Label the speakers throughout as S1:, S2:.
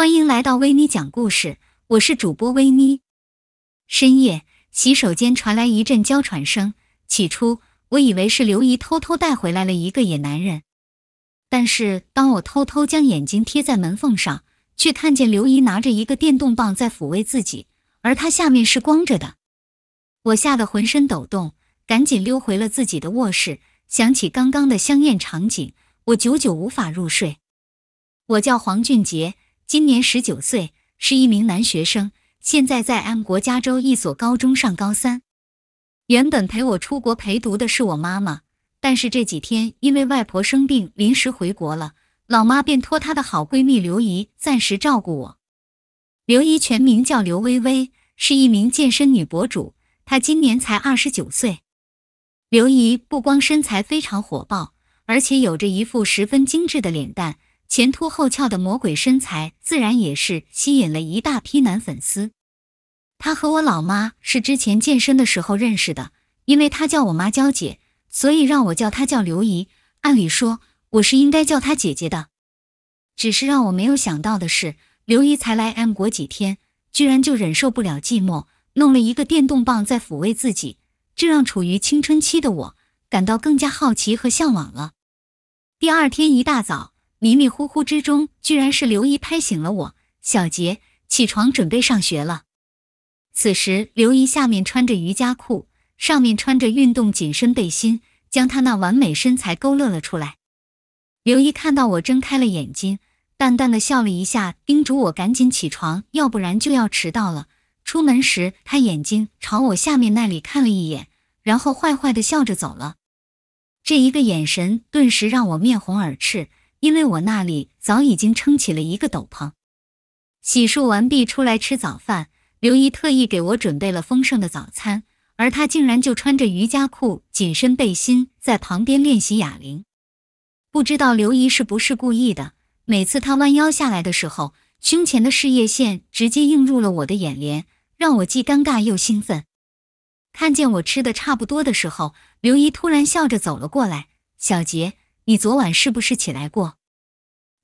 S1: 欢迎来到维尼讲故事，我是主播维尼。深夜，洗手间传来一阵娇喘声。起初，我以为是刘姨偷偷带回来了一个野男人，但是当我偷偷将眼睛贴在门缝上，却看见刘姨拿着一个电动棒在抚慰自己，而她下面是光着的。我吓得浑身抖动，赶紧溜回了自己的卧室。想起刚刚的香艳场景，我久久无法入睡。我叫黄俊杰。今年十九岁，是一名男学生，现在在 M 国加州一所高中上高三。原本陪我出国陪读的是我妈妈，但是这几天因为外婆生病，临时回国了，老妈便托她的好闺蜜刘姨暂时照顾我。刘姨全名叫刘薇薇，是一名健身女博主，她今年才二十九岁。刘姨不光身材非常火爆，而且有着一副十分精致的脸蛋。前凸后翘的魔鬼身材，自然也是吸引了一大批男粉丝。他和我老妈是之前健身的时候认识的，因为他叫我妈娇姐，所以让我叫他叫刘姨。按理说我是应该叫他姐姐的，只是让我没有想到的是，刘姨才来 M 国几天，居然就忍受不了寂寞，弄了一个电动棒在抚慰自己，这让处于青春期的我感到更加好奇和向往了。第二天一大早。迷迷糊糊之中，居然是刘姨拍醒了我。小杰，起床准备上学了。此时，刘姨下面穿着瑜伽裤，上面穿着运动紧身背心，将她那完美身材勾勒了出来。刘姨看到我睁开了眼睛，淡淡的笑了一下，叮嘱我赶紧起床，要不然就要迟到了。出门时，她眼睛朝我下面那里看了一眼，然后坏坏的笑着走了。这一个眼神，顿时让我面红耳赤。因为我那里早已经撑起了一个斗篷，洗漱完毕出来吃早饭，刘姨特意给我准备了丰盛的早餐，而她竟然就穿着瑜伽裤、紧身背心在旁边练习哑铃。不知道刘姨是不是故意的？每次她弯腰下来的时候，胸前的事业线直接映入了我的眼帘，让我既尴尬又兴奋。看见我吃的差不多的时候，刘姨突然笑着走了过来：“小杰。”你昨晚是不是起来过？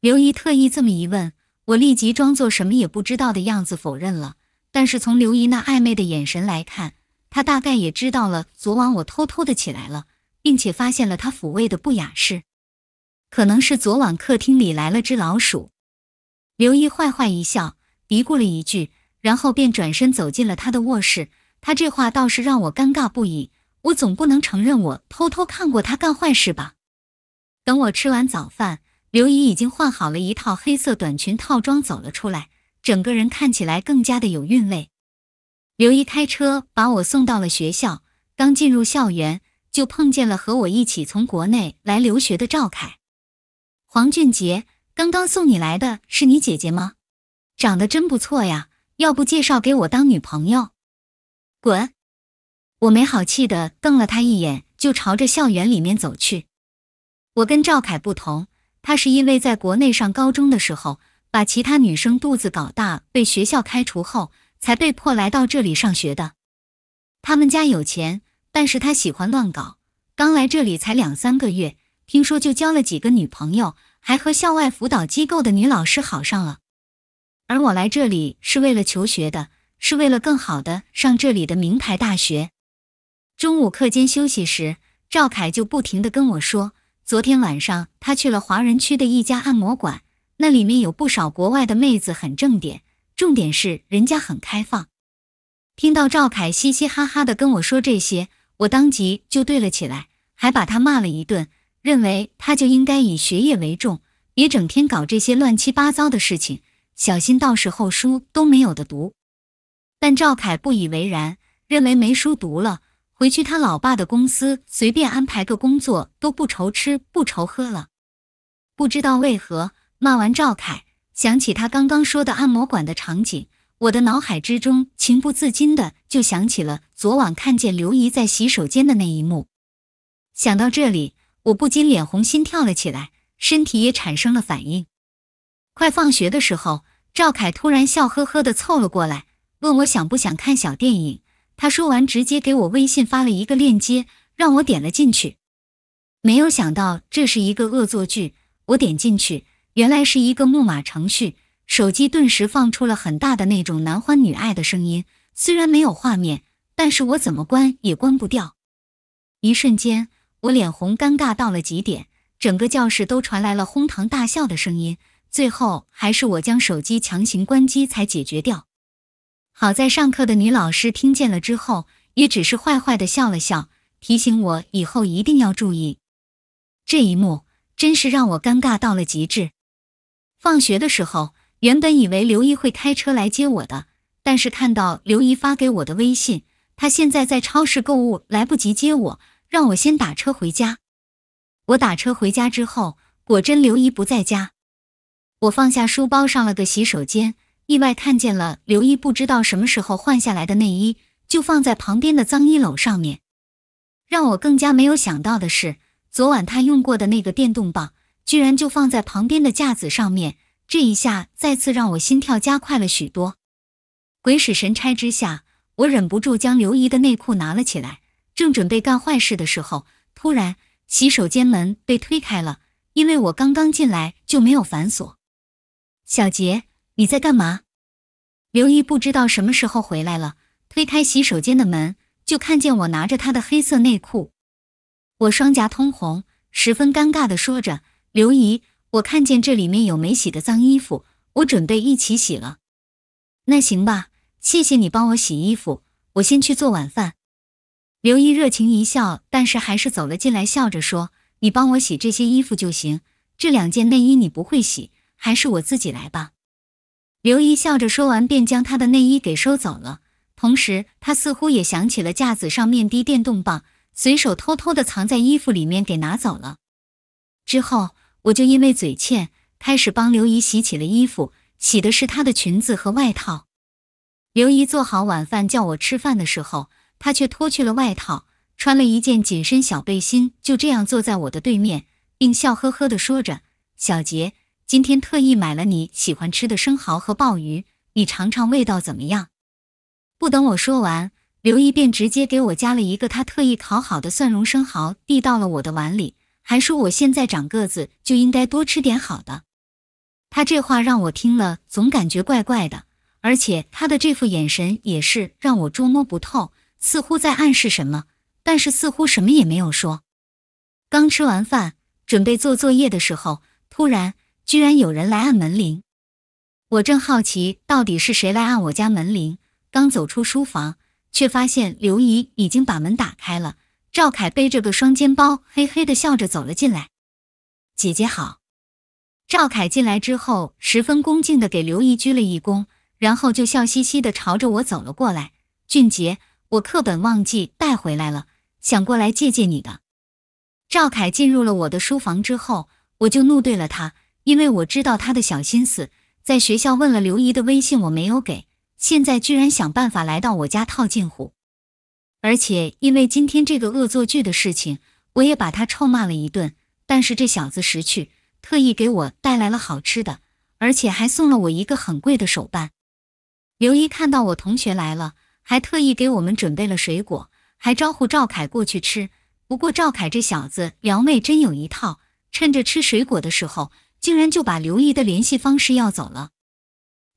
S1: 刘姨特意这么一问，我立即装作什么也不知道的样子否认了。但是从刘姨那暧昧的眼神来看，她大概也知道了昨晚我偷偷的起来了，并且发现了她抚慰的不雅事。可能是昨晚客厅里来了只老鼠。刘姨坏坏一笑，嘀咕了一句，然后便转身走进了他的卧室。他这话倒是让我尴尬不已。我总不能承认我偷偷看过他干坏事吧？等我吃完早饭，刘姨已经换好了一套黑色短裙套装走了出来，整个人看起来更加的有韵味。刘姨开车把我送到了学校，刚进入校园就碰见了和我一起从国内来留学的赵凯、黄俊杰。刚刚送你来的是你姐姐吗？长得真不错呀，要不介绍给我当女朋友？滚！我没好气的瞪了他一眼，就朝着校园里面走去。我跟赵凯不同，他是因为在国内上高中的时候把其他女生肚子搞大，被学校开除后，才被迫来到这里上学的。他们家有钱，但是他喜欢乱搞。刚来这里才两三个月，听说就交了几个女朋友，还和校外辅导机构的女老师好上了。而我来这里是为了求学的，是为了更好的上这里的名牌大学。中午课间休息时，赵凯就不停的跟我说。昨天晚上，他去了华人区的一家按摩馆，那里面有不少国外的妹子，很正点。重点是人家很开放。听到赵凯嘻嘻哈哈的跟我说这些，我当即就对了起来，还把他骂了一顿，认为他就应该以学业为重，别整天搞这些乱七八糟的事情，小心到时候书都没有的读。但赵凯不以为然，认为没书读了。回去他老爸的公司，随便安排个工作都不愁吃不愁喝了。不知道为何骂完赵凯，想起他刚刚说的按摩馆的场景，我的脑海之中情不自禁的就想起了昨晚看见刘姨在洗手间的那一幕。想到这里，我不禁脸红心跳了起来，身体也产生了反应。快放学的时候，赵凯突然笑呵呵的凑了过来，问我想不想看小电影。他说完，直接给我微信发了一个链接，让我点了进去。没有想到这是一个恶作剧，我点进去，原来是一个木马程序，手机顿时放出了很大的那种男欢女爱的声音。虽然没有画面，但是我怎么关也关不掉。一瞬间，我脸红，尴尬到了极点。整个教室都传来了哄堂大笑的声音。最后，还是我将手机强行关机才解决掉。好在上课的女老师听见了之后，也只是坏坏的笑了笑，提醒我以后一定要注意。这一幕真是让我尴尬到了极致。放学的时候，原本以为刘姨会开车来接我的，但是看到刘姨发给我的微信，她现在在超市购物，来不及接我，让我先打车回家。我打车回家之后，果真刘姨不在家。我放下书包，上了个洗手间。意外看见了刘姨不知道什么时候换下来的内衣，就放在旁边的脏衣篓上面。让我更加没有想到的是，昨晚她用过的那个电动棒，居然就放在旁边的架子上面。这一下再次让我心跳加快了许多。鬼使神差之下，我忍不住将刘姨的内裤拿了起来，正准备干坏事的时候，突然洗手间门被推开了，因为我刚刚进来就没有反锁。小杰。你在干嘛？刘姨不知道什么时候回来了，推开洗手间的门就看见我拿着她的黑色内裤。我双颊通红，十分尴尬的说着：“刘姨，我看见这里面有没洗的脏衣服，我准备一起洗了。”那行吧，谢谢你帮我洗衣服，我先去做晚饭。刘姨热情一笑，但是还是走了进来，笑着说：“你帮我洗这些衣服就行，这两件内衣你不会洗，还是我自己来吧。”刘姨笑着说完，便将她的内衣给收走了。同时，她似乎也想起了架子上面的电动棒，随手偷偷地藏在衣服里面给拿走了。之后，我就因为嘴欠，开始帮刘姨洗起了衣服，洗的是她的裙子和外套。刘姨做好晚饭，叫我吃饭的时候，她却脱去了外套，穿了一件紧身小背心，就这样坐在我的对面，并笑呵呵地说着：“小杰。”今天特意买了你喜欢吃的生蚝和鲍鱼，你尝尝味道怎么样？不等我说完，刘毅便直接给我加了一个他特意烤好的蒜蓉生蚝，递到了我的碗里，还说我现在长个子就应该多吃点好的。他这话让我听了总感觉怪怪的，而且他的这副眼神也是让我捉摸不透，似乎在暗示什么，但是似乎什么也没有说。刚吃完饭，准备做作业的时候，突然。居然有人来按门铃，我正好奇到底是谁来按我家门铃，刚走出书房，却发现刘姨已经把门打开了。赵凯背着个双肩包，嘿嘿的笑着走了进来。姐姐好。赵凯进来之后，十分恭敬的给刘姨鞠了一躬，然后就笑嘻嘻的朝着我走了过来。俊杰，我课本忘记带回来了，想过来借借你的。赵凯进入了我的书房之后，我就怒对了他。因为我知道他的小心思，在学校问了刘姨的微信，我没有给。现在居然想办法来到我家套近乎，而且因为今天这个恶作剧的事情，我也把他臭骂了一顿。但是这小子识趣，特意给我带来了好吃的，而且还送了我一个很贵的手办。刘姨看到我同学来了，还特意给我们准备了水果，还招呼赵凯过去吃。不过赵凯这小子撩妹真有一套，趁着吃水果的时候。竟然就把刘姨的联系方式要走了，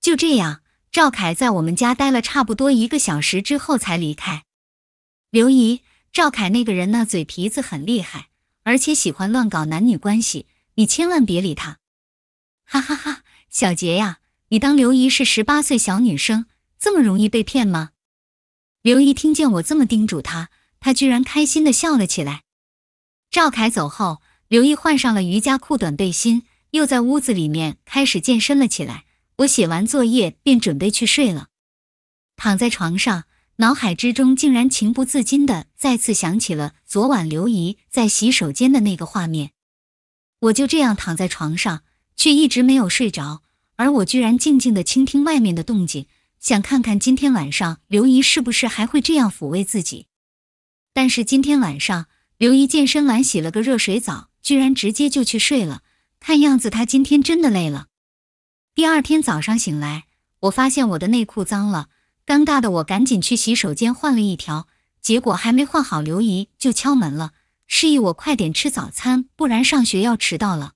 S1: 就这样，赵凯在我们家待了差不多一个小时之后才离开。刘姨，赵凯那个人那嘴皮子很厉害，而且喜欢乱搞男女关系，你千万别理他。哈哈哈，小杰呀，你当刘姨是十八岁小女生，这么容易被骗吗？刘姨听见我这么叮嘱她，她居然开心的笑了起来。赵凯走后，刘姨换上了瑜伽裤、短背心。又在屋子里面开始健身了起来。我写完作业便准备去睡了。躺在床上，脑海之中竟然情不自禁地再次想起了昨晚刘姨在洗手间的那个画面。我就这样躺在床上，却一直没有睡着。而我居然静静地倾听外面的动静，想看看今天晚上刘姨是不是还会这样抚慰自己。但是今天晚上，刘姨健身完洗了个热水澡，居然直接就去睡了。看样子他今天真的累了。第二天早上醒来，我发现我的内裤脏了，尴尬的我赶紧去洗手间换了一条。结果还没换好，刘姨就敲门了，示意我快点吃早餐，不然上学要迟到了。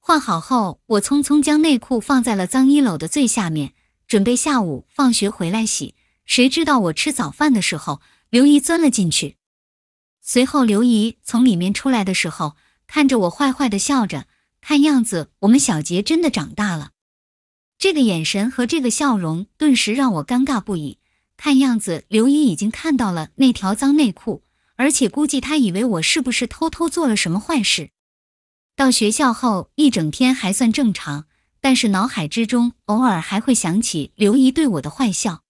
S1: 换好后，我匆匆将内裤放在了脏衣篓的最下面，准备下午放学回来洗。谁知道我吃早饭的时候，刘姨钻了进去。随后刘姨从里面出来的时候，看着我坏坏的笑着。看样子，我们小杰真的长大了。这个眼神和这个笑容，顿时让我尴尬不已。看样子，刘姨已经看到了那条脏内裤，而且估计她以为我是不是偷偷做了什么坏事。到学校后，一整天还算正常，但是脑海之中偶尔还会想起刘姨对我的坏笑。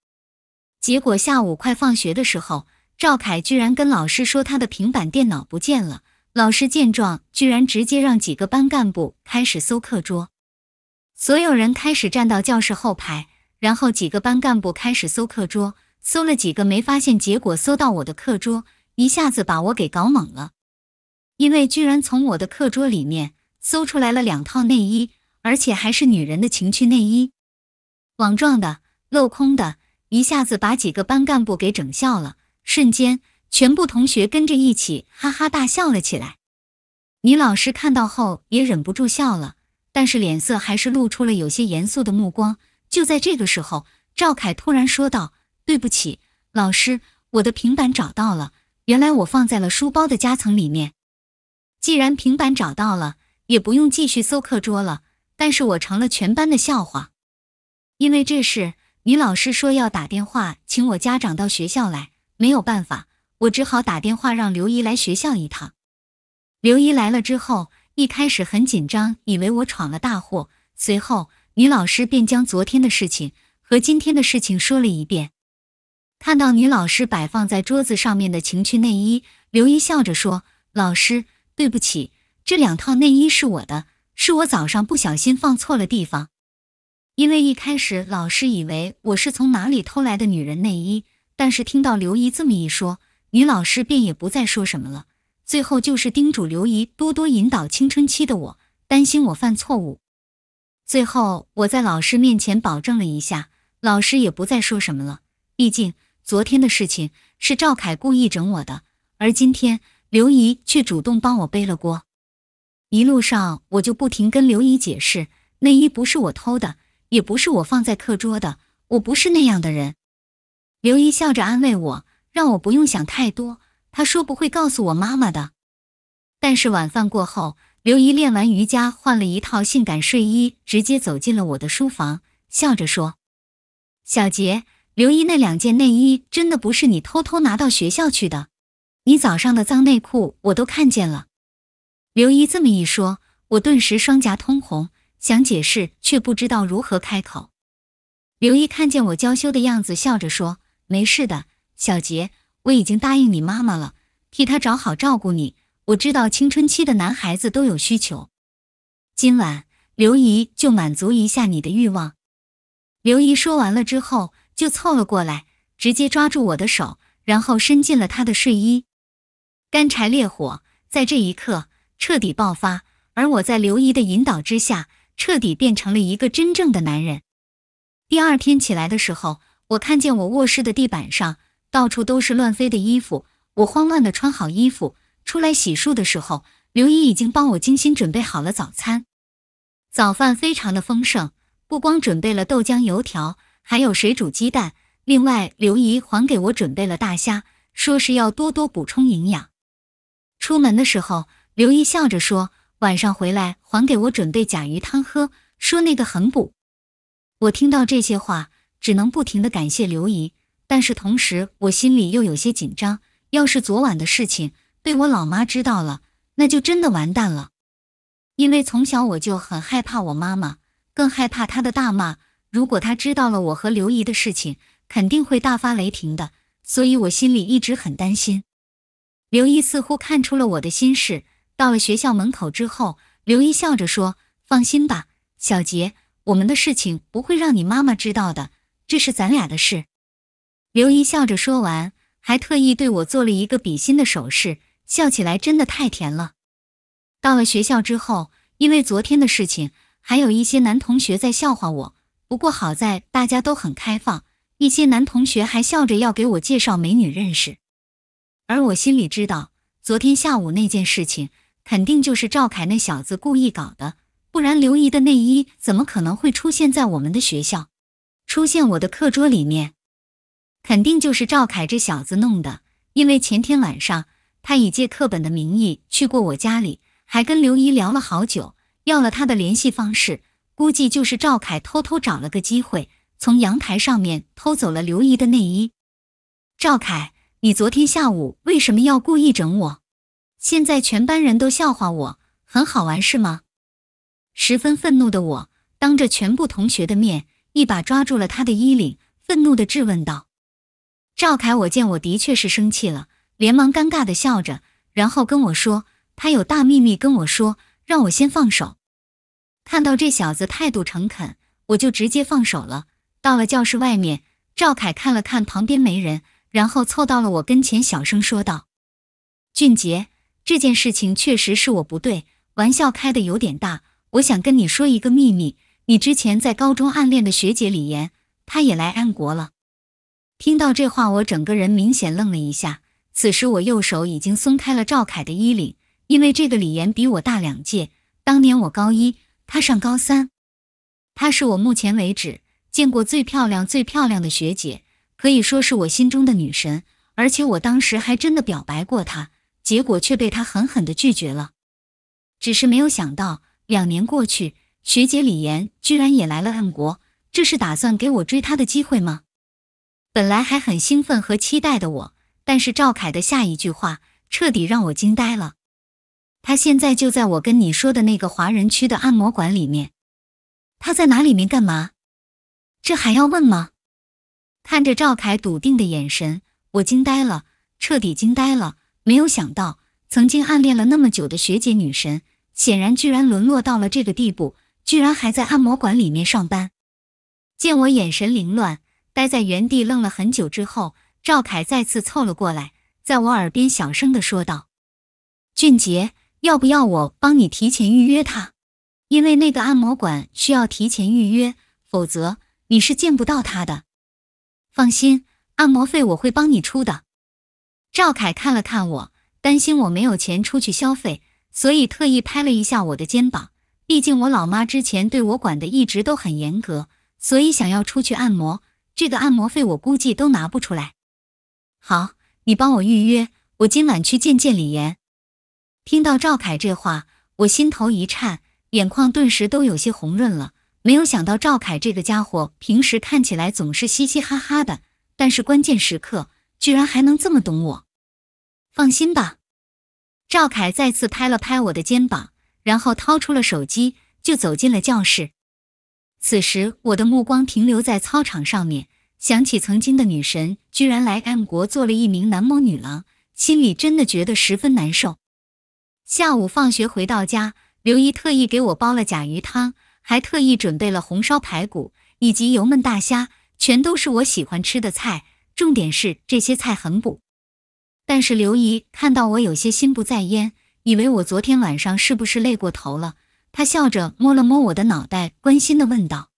S1: 结果下午快放学的时候，赵凯居然跟老师说他的平板电脑不见了。老师见状，居然直接让几个班干部开始搜课桌。所有人开始站到教室后排，然后几个班干部开始搜课桌。搜了几个没发现，结果搜到我的课桌，一下子把我给搞懵了。因为居然从我的课桌里面搜出来了两套内衣，而且还是女人的情趣内衣，网状的、镂空的，一下子把几个班干部给整笑了，瞬间。全部同学跟着一起哈哈大笑了起来，女老师看到后也忍不住笑了，但是脸色还是露出了有些严肃的目光。就在这个时候，赵凯突然说道：“对不起，老师，我的平板找到了，原来我放在了书包的夹层里面。既然平板找到了，也不用继续搜课桌了。但是我成了全班的笑话，因为这事，女老师说要打电话请我家长到学校来。没有办法。”我只好打电话让刘姨来学校一趟。刘姨来了之后，一开始很紧张，以为我闯了大祸。随后，女老师便将昨天的事情和今天的事情说了一遍。看到女老师摆放在桌子上面的情趣内衣，刘姨笑着说：“老师，对不起，这两套内衣是我的，是我早上不小心放错了地方。因为一开始老师以为我是从哪里偷来的女人内衣，但是听到刘姨这么一说。”女老师便也不再说什么了，最后就是叮嘱刘姨多多引导青春期的我，担心我犯错误。最后我在老师面前保证了一下，老师也不再说什么了。毕竟昨天的事情是赵凯故意整我的，而今天刘姨却主动帮我背了锅。一路上我就不停跟刘姨解释，内衣不是我偷的，也不是我放在课桌的，我不是那样的人。刘姨笑着安慰我。让我不用想太多，他说不会告诉我妈妈的。但是晚饭过后，刘姨练完瑜伽，换了一套性感睡衣，直接走进了我的书房，笑着说：“小杰，刘姨那两件内衣真的不是你偷偷拿到学校去的，你早上的脏内裤我都看见了。”刘姨这么一说，我顿时双颊通红，想解释却不知道如何开口。刘姨看见我娇羞的样子，笑着说：“没事的。”小杰，我已经答应你妈妈了，替她找好照顾你。我知道青春期的男孩子都有需求，今晚刘姨就满足一下你的欲望。刘姨说完了之后，就凑了过来，直接抓住我的手，然后伸进了她的睡衣。干柴烈火在这一刻彻底爆发，而我在刘姨的引导之下，彻底变成了一个真正的男人。第二天起来的时候，我看见我卧室的地板上。到处都是乱飞的衣服，我慌乱地穿好衣服出来洗漱的时候，刘姨已经帮我精心准备好了早餐。早饭非常的丰盛，不光准备了豆浆、油条，还有水煮鸡蛋。另外，刘姨还给我准备了大虾，说是要多多补充营养。出门的时候，刘姨笑着说：“晚上回来还给我准备甲鱼汤喝，说那个很补。”我听到这些话，只能不停地感谢刘姨。但是同时，我心里又有些紧张。要是昨晚的事情被我老妈知道了，那就真的完蛋了。因为从小我就很害怕我妈妈，更害怕她的大骂。如果她知道了我和刘姨的事情，肯定会大发雷霆的。所以我心里一直很担心。刘姨似乎看出了我的心事，到了学校门口之后，刘姨笑着说：“放心吧，小杰，我们的事情不会让你妈妈知道的，这是咱俩的事。”刘姨笑着说完，还特意对我做了一个比心的手势，笑起来真的太甜了。到了学校之后，因为昨天的事情，还有一些男同学在笑话我。不过好在大家都很开放，一些男同学还笑着要给我介绍美女认识。而我心里知道，昨天下午那件事情肯定就是赵凯那小子故意搞的，不然刘姨的内衣怎么可能会出现在我们的学校，出现我的课桌里面？肯定就是赵凯这小子弄的，因为前天晚上他以借课本的名义去过我家里，还跟刘姨聊了好久，要了他的联系方式。估计就是赵凯偷偷找了个机会，从阳台上面偷走了刘姨的内衣。赵凯，你昨天下午为什么要故意整我？现在全班人都笑话我，很好玩是吗？十分愤怒的我，当着全部同学的面，一把抓住了他的衣领，愤怒的质问道。赵凯，我见我的确是生气了，连忙尴尬的笑着，然后跟我说他有大秘密跟我说，让我先放手。看到这小子态度诚恳，我就直接放手了。到了教室外面，赵凯看了看旁边没人，然后凑到了我跟前，小声说道：“俊杰，这件事情确实是我不对，玩笑开的有点大。我想跟你说一个秘密，你之前在高中暗恋的学姐李岩，她也来安国了。”听到这话，我整个人明显愣了一下。此时，我右手已经松开了赵凯的衣领，因为这个李岩比我大两届，当年我高一，他上高三。她是我目前为止见过最漂亮、最漂亮的学姐，可以说是我心中的女神。而且我当时还真的表白过她，结果却被她狠狠的拒绝了。只是没有想到，两年过去，学姐李岩居然也来了 M 国，这是打算给我追她的机会吗？本来还很兴奋和期待的我，但是赵凯的下一句话彻底让我惊呆了。他现在就在我跟你说的那个华人区的按摩馆里面。他在哪里面干嘛？这还要问吗？看着赵凯笃定的眼神，我惊呆了，彻底惊呆了。没有想到，曾经暗恋了那么久的学姐女神，显然居然沦落到了这个地步，居然还在按摩馆里面上班。见我眼神凌乱。待在原地愣了很久之后，赵凯再次凑了过来，在我耳边小声的说道：“俊杰，要不要我帮你提前预约他？因为那个按摩馆需要提前预约，否则你是见不到他的。放心，按摩费我会帮你出的。”赵凯看了看我，担心我没有钱出去消费，所以特意拍了一下我的肩膀。毕竟我老妈之前对我管的一直都很严格，所以想要出去按摩。这个按摩费我估计都拿不出来。好，你帮我预约，我今晚去见见李岩。听到赵凯这话，我心头一颤，眼眶顿时都有些红润了。没有想到赵凯这个家伙平时看起来总是嘻嘻哈哈的，但是关键时刻居然还能这么懂我。放心吧，赵凯再次拍了拍我的肩膀，然后掏出了手机，就走进了教室。此时，我的目光停留在操场上面，想起曾经的女神居然来 M 国做了一名男模女郎，心里真的觉得十分难受。下午放学回到家，刘姨特意给我煲了甲鱼汤，还特意准备了红烧排骨以及油焖大虾，全都是我喜欢吃的菜。重点是这些菜很补。但是刘姨看到我有些心不在焉，以为我昨天晚上是不是累过头了。他笑着摸了摸我的脑袋，关心地问道：“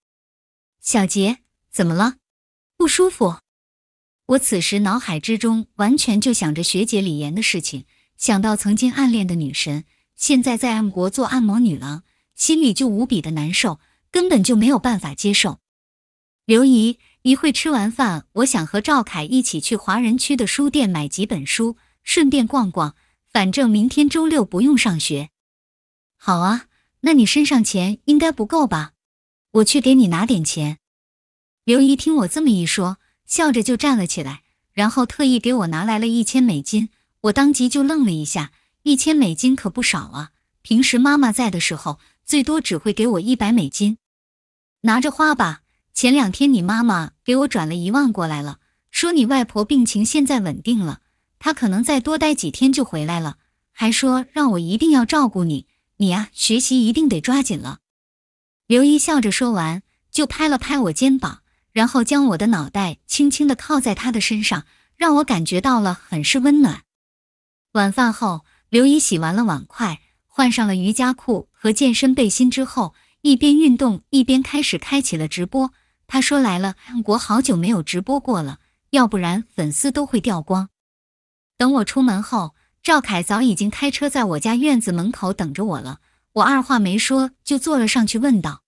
S1: 小杰，怎么了？不舒服？”我此时脑海之中完全就想着学姐李岩的事情，想到曾经暗恋的女神现在在 M 国做按摩女郎，心里就无比的难受，根本就没有办法接受。刘姨，一会吃完饭，我想和赵凯一起去华人区的书店买几本书，顺便逛逛。反正明天周六不用上学。好啊。那你身上钱应该不够吧？我去给你拿点钱。刘姨听我这么一说，笑着就站了起来，然后特意给我拿来了一千美金。我当即就愣了一下，一千美金可不少啊！平时妈妈在的时候，最多只会给我一百美金。拿着花吧。前两天你妈妈给我转了一万过来了，说你外婆病情现在稳定了，她可能再多待几天就回来了，还说让我一定要照顾你。你呀，学习一定得抓紧了。刘一笑着说完，就拍了拍我肩膀，然后将我的脑袋轻轻的靠在他的身上，让我感觉到了很是温暖。晚饭后，刘一洗完了碗筷，换上了瑜伽裤和健身背心之后，一边运动一边开始开启了直播。他说：“来了，国好久没有直播过了，要不然粉丝都会掉光。”等我出门后。赵凯早已经开车在我家院子门口等着我了，我二话没说就坐了上去，问道：“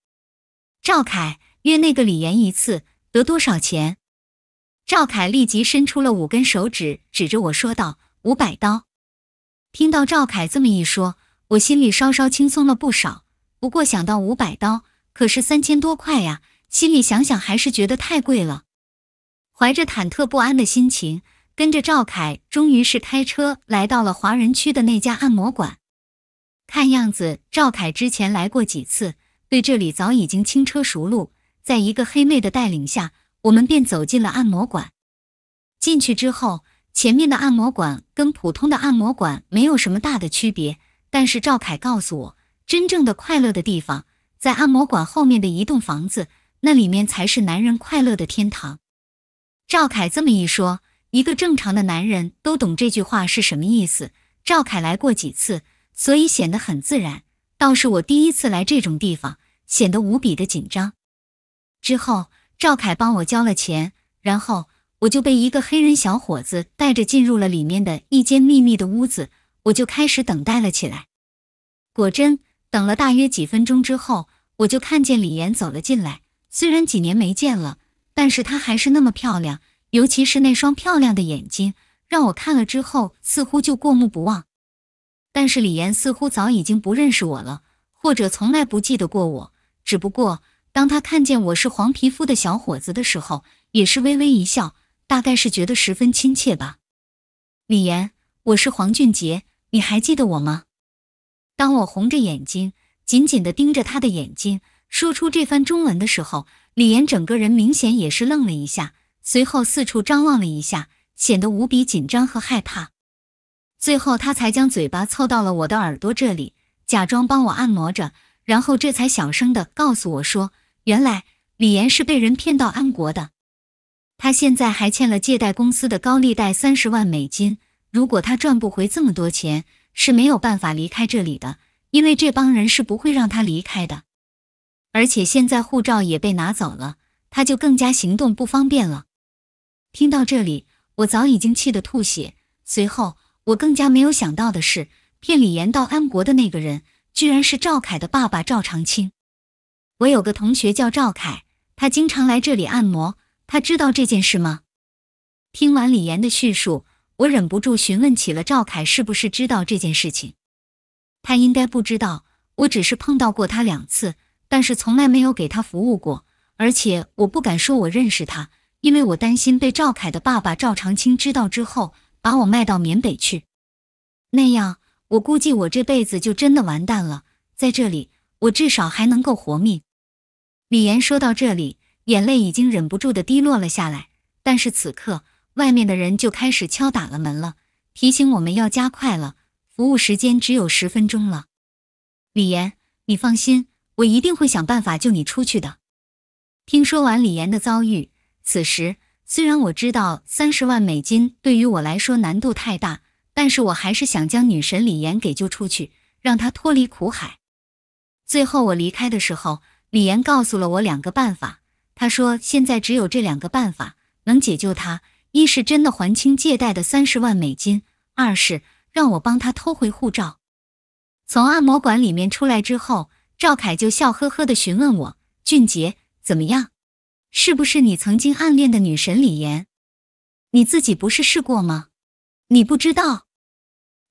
S1: 赵凯，约那个李岩一次得多少钱？”赵凯立即伸出了五根手指，指着我说道：“五百刀。”听到赵凯这么一说，我心里稍稍轻松了不少。不过想到五百刀可是三千多块呀，心里想想还是觉得太贵了。怀着忐忑不安的心情。跟着赵凯，终于是开车来到了华人区的那家按摩馆。看样子，赵凯之前来过几次，对这里早已经轻车熟路。在一个黑妹的带领下，我们便走进了按摩馆。进去之后，前面的按摩馆跟普通的按摩馆没有什么大的区别。但是赵凯告诉我，真正的快乐的地方在按摩馆后面的一栋房子，那里面才是男人快乐的天堂。赵凯这么一说。一个正常的男人都懂这句话是什么意思。赵凯来过几次，所以显得很自然。倒是我第一次来这种地方，显得无比的紧张。之后，赵凯帮我交了钱，然后我就被一个黑人小伙子带着进入了里面的一间秘密的屋子。我就开始等待了起来。果真，等了大约几分钟之后，我就看见李岩走了进来。虽然几年没见了，但是她还是那么漂亮。尤其是那双漂亮的眼睛，让我看了之后似乎就过目不忘。但是李岩似乎早已经不认识我了，或者从来不记得过我。只不过当他看见我是黄皮肤的小伙子的时候，也是微微一笑，大概是觉得十分亲切吧。李岩，我是黄俊杰，你还记得我吗？当我红着眼睛，紧紧的盯着他的眼睛，说出这番中文的时候，李岩整个人明显也是愣了一下。随后四处张望了一下，显得无比紧张和害怕。最后，他才将嘴巴凑到了我的耳朵这里，假装帮我按摩着，然后这才小声的告诉我说：“原来李岩是被人骗到安国的，他现在还欠了借贷公司的高利贷三十万美金。如果他赚不回这么多钱，是没有办法离开这里的，因为这帮人是不会让他离开的。而且现在护照也被拿走了，他就更加行动不方便了。”听到这里，我早已经气得吐血。随后，我更加没有想到的是，骗李岩到安国的那个人，居然是赵凯的爸爸赵长青。我有个同学叫赵凯，他经常来这里按摩。他知道这件事吗？听完李岩的叙述，我忍不住询问起了赵凯是不是知道这件事情。他应该不知道，我只是碰到过他两次，但是从来没有给他服务过，而且我不敢说我认识他。因为我担心被赵凯的爸爸赵长青知道之后，把我卖到缅北去，那样我估计我这辈子就真的完蛋了。在这里，我至少还能够活命。李岩说到这里，眼泪已经忍不住的滴落了下来。但是此刻，外面的人就开始敲打了门了，提醒我们要加快了，服务时间只有十分钟了。李岩，你放心，我一定会想办法救你出去的。听说完李岩的遭遇。此时，虽然我知道三十万美金对于我来说难度太大，但是我还是想将女神李岩给救出去，让她脱离苦海。最后我离开的时候，李岩告诉了我两个办法，他说现在只有这两个办法能解救他，一是真的还清借贷的三十万美金，二是让我帮他偷回护照。从按摩馆里面出来之后，赵凯就笑呵呵的询问我：“俊杰，怎么样？”是不是你曾经暗恋的女神李岩？你自己不是试过吗？你不知道？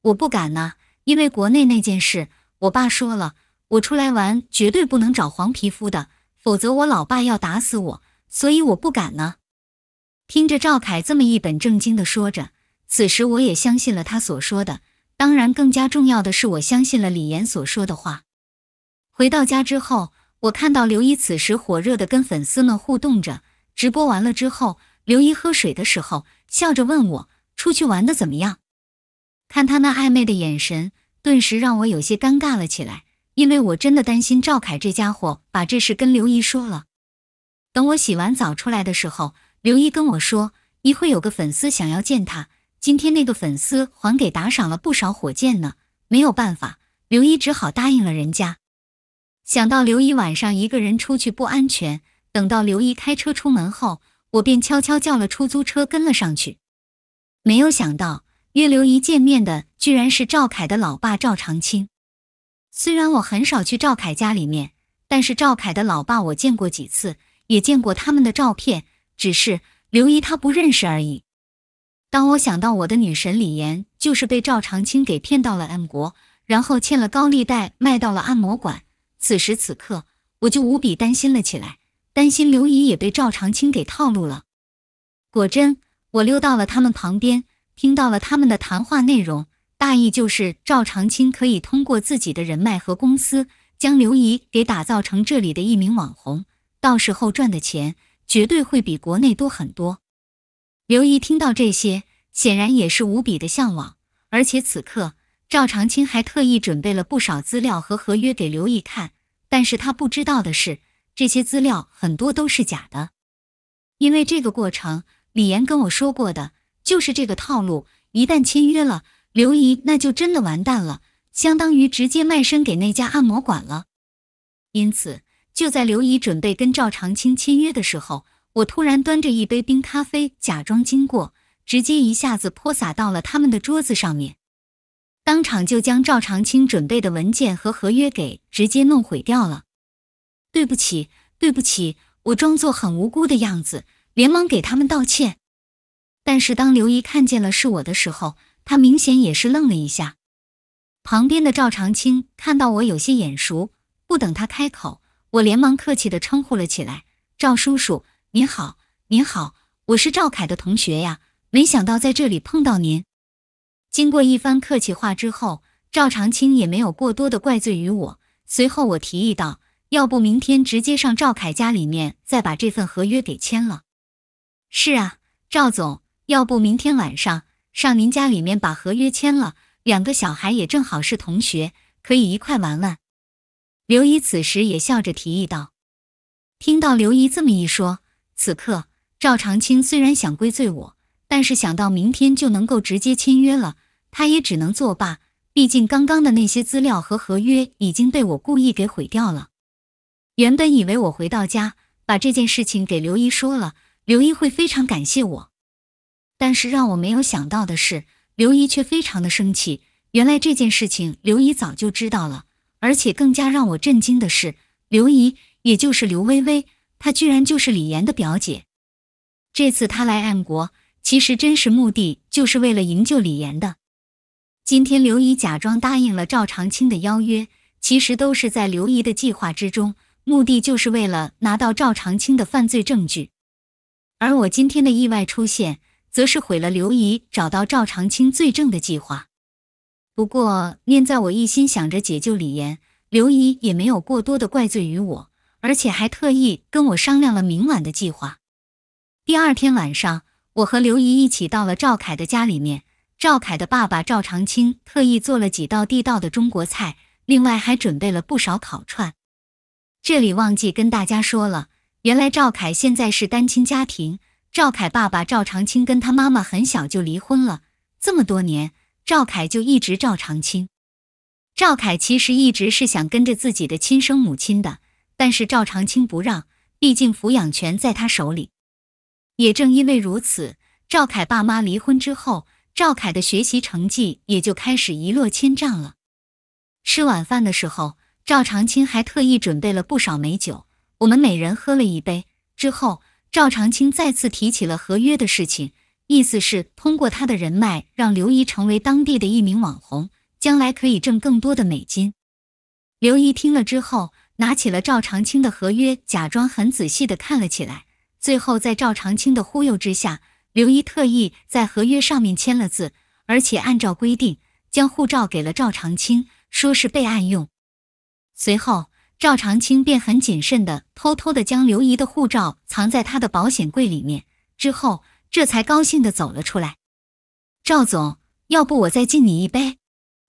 S1: 我不敢呢，因为国内那件事，我爸说了，我出来玩绝对不能找黄皮肤的，否则我老爸要打死我，所以我不敢呢。听着赵凯这么一本正经的说着，此时我也相信了他所说的。当然，更加重要的是，我相信了李岩所说的话。回到家之后。我看到刘一此时火热的跟粉丝们互动着，直播完了之后，刘一喝水的时候笑着问我出去玩的怎么样，看他那暧昧的眼神，顿时让我有些尴尬了起来，因为我真的担心赵凯这家伙把这事跟刘一说了。等我洗完澡出来的时候，刘一跟我说，一会有个粉丝想要见他，今天那个粉丝还给打赏了不少火箭呢，没有办法，刘一只好答应了人家。想到刘姨晚上一个人出去不安全，等到刘姨开车出门后，我便悄悄叫了出租车跟了上去。没有想到约刘姨见面的居然是赵凯的老爸赵长青。虽然我很少去赵凯家里面，但是赵凯的老爸我见过几次，也见过他们的照片，只是刘姨她不认识而已。当我想到我的女神李岩就是被赵长青给骗到了 M 国，然后欠了高利贷卖到了按摩馆。此时此刻，我就无比担心了起来，担心刘姨也被赵长青给套路了。果真，我溜到了他们旁边，听到了他们的谈话内容，大意就是赵长青可以通过自己的人脉和公司，将刘姨给打造成这里的一名网红，到时候赚的钱绝对会比国内多很多。刘姨听到这些，显然也是无比的向往，而且此刻。赵长青还特意准备了不少资料和合约给刘姨看，但是他不知道的是，这些资料很多都是假的。因为这个过程，李岩跟我说过的，就是这个套路。一旦签约了，刘姨那就真的完蛋了，相当于直接卖身给那家按摩馆了。因此，就在刘姨准备跟赵长青签约的时候，我突然端着一杯冰咖啡，假装经过，直接一下子泼洒到了他们的桌子上面。当场就将赵长青准备的文件和合约给直接弄毁掉了。对不起，对不起，我装作很无辜的样子，连忙给他们道歉。但是当刘姨看见了是我的时候，她明显也是愣了一下。旁边的赵长青看到我有些眼熟，不等他开口，我连忙客气的称呼了起来：“赵叔叔，您好，您好，我是赵凯的同学呀，没想到在这里碰到您。”经过一番客气话之后，赵长青也没有过多的怪罪于我。随后，我提议道：“要不明天直接上赵凯家里面，再把这份合约给签了。”“是啊，赵总，要不明天晚上上您家里面把合约签了，两个小孩也正好是同学，可以一块玩玩。”刘姨此时也笑着提议道。听到刘姨这么一说，此刻赵长青虽然想归罪我。但是想到明天就能够直接签约了，他也只能作罢。毕竟刚刚的那些资料和合约已经被我故意给毁掉了。原本以为我回到家把这件事情给刘姨说了，刘姨会非常感谢我。但是让我没有想到的是，刘姨却非常的生气。原来这件事情刘姨早就知道了，而且更加让我震惊的是，刘姨也就是刘薇薇，她居然就是李岩的表姐。这次她来 M 国。其实真实目的就是为了营救李岩的。今天刘姨假装答应了赵长青的邀约，其实都是在刘姨的计划之中，目的就是为了拿到赵长青的犯罪证据。而我今天的意外出现，则是毁了刘姨找到赵长青罪证的计划。不过念在我一心想着解救李岩，刘姨也没有过多的怪罪于我，而且还特意跟我商量了明晚的计划。第二天晚上。我和刘姨一起到了赵凯的家里面，赵凯的爸爸赵长青特意做了几道地道的中国菜，另外还准备了不少烤串。这里忘记跟大家说了，原来赵凯现在是单亲家庭，赵凯爸爸赵长青跟他妈妈很小就离婚了，这么多年赵凯就一直赵长青。赵凯其实一直是想跟着自己的亲生母亲的，但是赵长青不让，毕竟抚养权在他手里。也正因为如此，赵凯爸妈离婚之后，赵凯的学习成绩也就开始一落千丈了。吃晚饭的时候，赵长青还特意准备了不少美酒，我们每人喝了一杯。之后，赵长青再次提起了合约的事情，意思是通过他的人脉，让刘姨成为当地的一名网红，将来可以挣更多的美金。刘姨听了之后，拿起了赵长青的合约，假装很仔细的看了起来。最后，在赵长青的忽悠之下，刘姨特意在合约上面签了字，而且按照规定将护照给了赵长青，说是备案用。随后，赵长青便很谨慎的偷偷的将刘姨的护照藏在他的保险柜里面，之后这才高兴的走了出来。赵总，要不我再敬你一杯，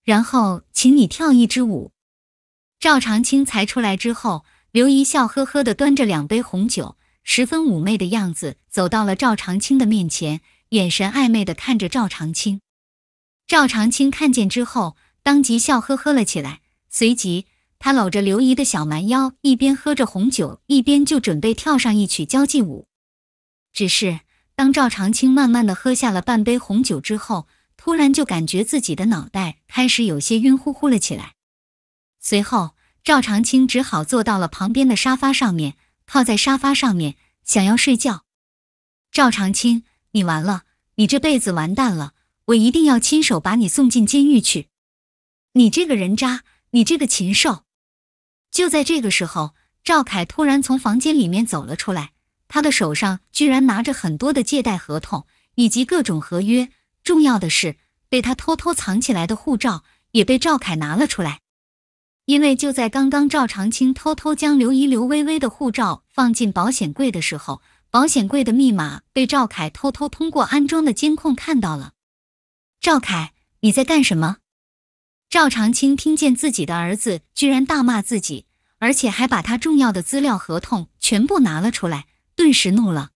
S1: 然后请你跳一支舞。赵长青才出来之后，刘姨笑呵呵的端着两杯红酒。十分妩媚的样子走到了赵长青的面前，眼神暧昧的看着赵长青。赵长青看见之后，当即笑呵呵了起来。随即，他搂着刘姨的小蛮腰，一边喝着红酒，一边就准备跳上一曲交际舞。只是当赵长青慢慢的喝下了半杯红酒之后，突然就感觉自己的脑袋开始有些晕乎乎了起来。随后，赵长青只好坐到了旁边的沙发上面。靠在沙发上面，想要睡觉。赵长青，你完了，你这辈子完蛋了！我一定要亲手把你送进监狱去！你这个人渣，你这个禽兽！就在这个时候，赵凯突然从房间里面走了出来，他的手上居然拿着很多的借贷合同以及各种合约，重要的是被他偷偷藏起来的护照也被赵凯拿了出来。因为就在刚刚，赵长青偷偷将刘姨刘微微的护照放进保险柜的时候，保险柜的密码被赵凯偷偷通过安装的监控看到了。赵凯，你在干什么？赵长青听见自己的儿子居然大骂自己，而且还把他重要的资料合同全部拿了出来，顿时怒了。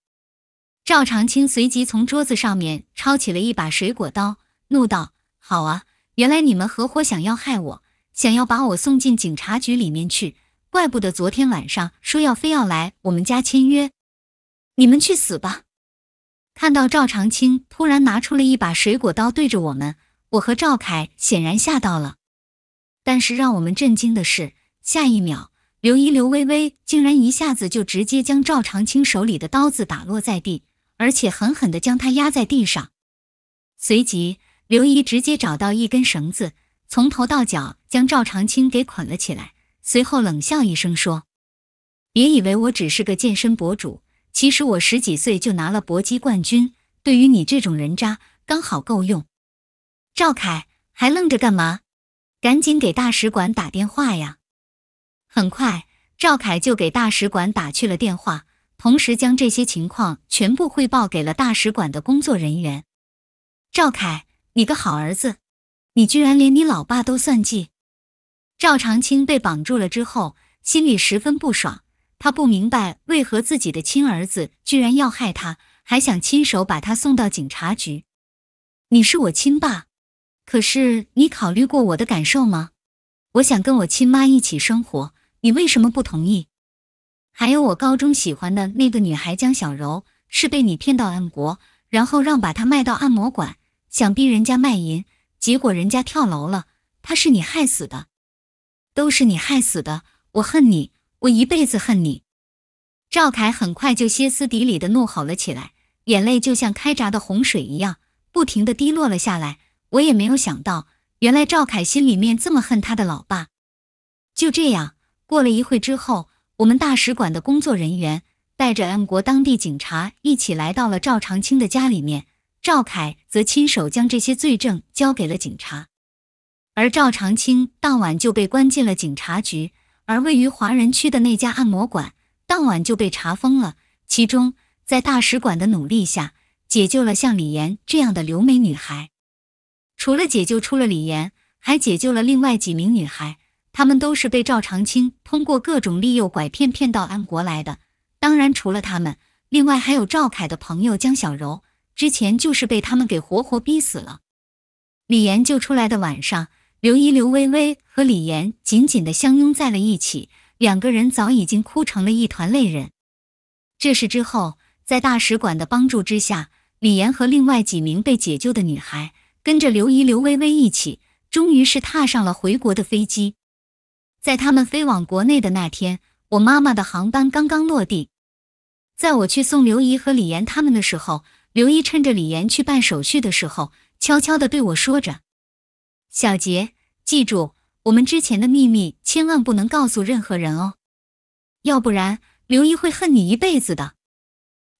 S1: 赵长青随即从桌子上面抄起了一把水果刀，怒道：“好啊，原来你们合伙想要害我！”想要把我送进警察局里面去，怪不得昨天晚上说要非要来我们家签约。你们去死吧！看到赵长青突然拿出了一把水果刀对着我们，我和赵凯显然吓到了。但是让我们震惊的是，下一秒，刘姨刘微微竟然一下子就直接将赵长青手里的刀子打落在地，而且狠狠地将他压在地上。随即，刘姨直接找到一根绳子。从头到脚将赵长青给捆了起来，随后冷笑一声说：“别以为我只是个健身博主，其实我十几岁就拿了搏击冠军。对于你这种人渣，刚好够用。”赵凯，还愣着干嘛？赶紧给大使馆打电话呀！很快，赵凯就给大使馆打去了电话，同时将这些情况全部汇报给了大使馆的工作人员。赵凯，你个好儿子！你居然连你老爸都算计！赵长青被绑住了之后，心里十分不爽。他不明白为何自己的亲儿子居然要害他，还想亲手把他送到警察局。你是我亲爸，可是你考虑过我的感受吗？我想跟我亲妈一起生活，你为什么不同意？还有我高中喜欢的那个女孩江小柔，是被你骗到暗国，然后让把她卖到按摩馆，想逼人家卖淫。结果人家跳楼了，他是你害死的，都是你害死的，我恨你，我一辈子恨你。赵凯很快就歇斯底里的怒吼了起来，眼泪就像开闸的洪水一样，不停的滴落了下来。我也没有想到，原来赵凯心里面这么恨他的老爸。就这样，过了一会之后，我们大使馆的工作人员带着 M 国当地警察一起来到了赵长青的家里面。赵凯则亲手将这些罪证交给了警察，而赵长青当晚就被关进了警察局，而位于华人区的那家按摩馆当晚就被查封了。其中，在大使馆的努力下，解救了像李岩这样的留美女孩。除了解救出了李岩，还解救了另外几名女孩，她们都是被赵长青通过各种利诱、拐骗骗到安国来的。当然，除了他们，另外还有赵凯的朋友江小柔。之前就是被他们给活活逼死了。李岩救出来的晚上，刘姨刘微微和李岩紧紧地相拥在了一起，两个人早已经哭成了一团泪人。这事之后，在大使馆的帮助之下，李岩和另外几名被解救的女孩跟着刘姨刘微微一起，终于是踏上了回国的飞机。在他们飞往国内的那天，我妈妈的航班刚刚落地，在我去送刘姨和李岩他们的时候。刘一趁着李岩去办手续的时候，悄悄的对我说着：“小杰，记住，我们之前的秘密千万不能告诉任何人哦，要不然刘一会恨你一辈子的。”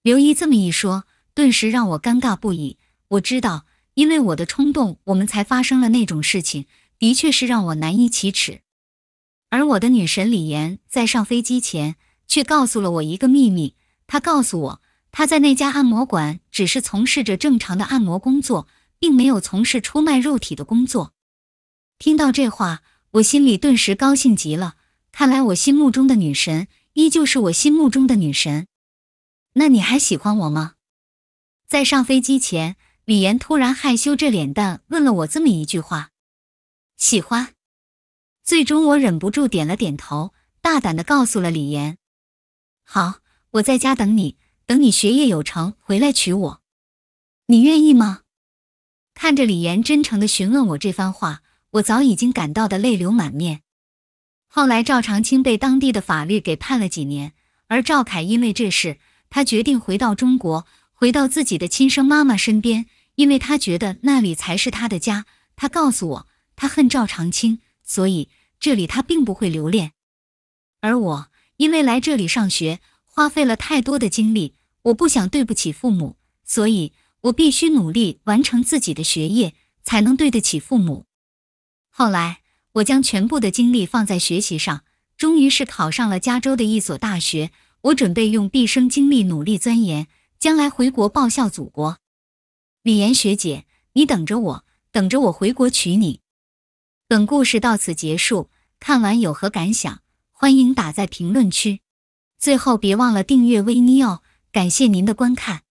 S1: 刘一这么一说，顿时让我尴尬不已。我知道，因为我的冲动，我们才发生了那种事情，的确是让我难以启齿。而我的女神李岩在上飞机前，却告诉了我一个秘密，她告诉我。他在那家按摩馆只是从事着正常的按摩工作，并没有从事出卖肉体的工作。听到这话，我心里顿时高兴极了。看来我心目中的女神依旧是我心目中的女神。那你还喜欢我吗？在上飞机前，李岩突然害羞着脸蛋问了我这么一句话：“喜欢。”最终，我忍不住点了点头，大胆的告诉了李岩：“好，我在家等你。”等你学业有成回来娶我，你愿意吗？看着李岩真诚的询问我这番话，我早已经感动的泪流满面。后来赵长青被当地的法律给判了几年，而赵凯因为这事，他决定回到中国，回到自己的亲生妈妈身边，因为他觉得那里才是他的家。他告诉我，他恨赵长青，所以这里他并不会留恋。而我因为来这里上学，花费了太多的精力。我不想对不起父母，所以我必须努力完成自己的学业，才能对得起父母。后来，我将全部的精力放在学习上，终于是考上了加州的一所大学。我准备用毕生精力努力钻研，将来回国报效祖国。李岩学姐，你等着我，等着我回国娶你。本故事到此结束，看完有何感想？欢迎打在评论区。最后，别忘了订阅维尼哦。感谢您的观看。